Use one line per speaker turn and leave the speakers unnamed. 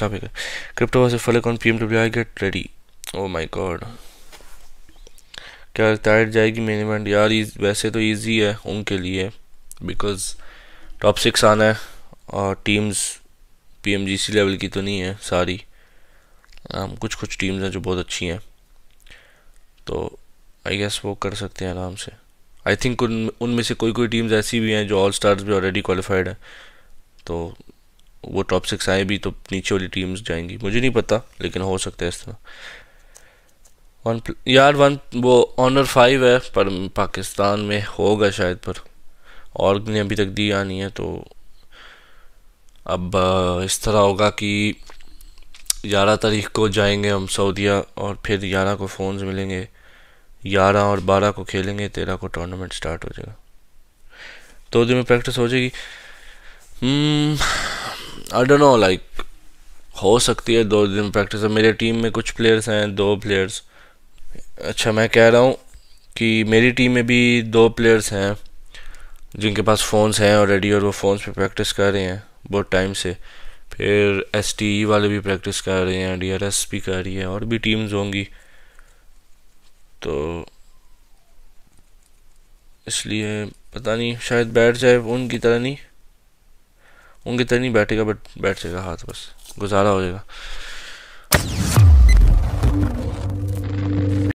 topic crypto was P M W I get ready oh my God क्या retired जाएगी main event यार वैसे तो ईजी है उनके लिए बिकॉज टॉप सिक्स आना है और teams P M G C level की तो नहीं है सारी आम, कुछ कुछ टीम्स हैं जो बहुत अच्छी हैं तो आई गेस वो कर सकते हैं आराम से आई थिंक उन उनमें से कोई कोई टीम्स ऐसी भी हैं जो ऑल स्टार्स भी ऑलरेडी क्वालिफाइड हैं तो वो टॉप सिक्स आए भी तो नीचे वाली टीम्स जाएंगी मुझे नहीं पता लेकिन हो सकता है इस तरह वन यार वन वो ऑनर फाइव है पर पाकिस्तान में होगा शायद पर और ने अभी तक दिया नहीं है तो अब इस तरह होगा कि ग्यारह तारीख को जाएंगे हम सऊदिया और फिर ग्यारह को फ़ोन्स मिलेंगे ग्यारह और बारह को खेलेंगे तेरह को टूर्नामेंट स्टार्ट हो जाएगा दो दिन में प्रैक्टिस हो जाएगी hmm, I don't know like हो सकती है दो दिन प्रैक्टिस मेरे टीम में कुछ प्लेयर्स हैं दो प्लेयर्स अच्छा मैं कह रहा हूँ कि मेरी टीम में भी दो प्लेयर्स हैं जिनके पास फ़ोन्स हैं ऑलरेडी और वो फ़ोन्स पे प्रैक्टिस e कर रहे हैं बहुत टाइम से फिर एस वाले भी प्रैक्टिस कर रहे हैं डी भी कर रही है और भी टीम्स होंगी तो इसलिए पता नहीं शायद बैठ जाए उनकी तरह नहीं उनके तरह तो नहीं बैठेगा बट बैठ जाएगा हाथ बस गुजारा हो जाएगा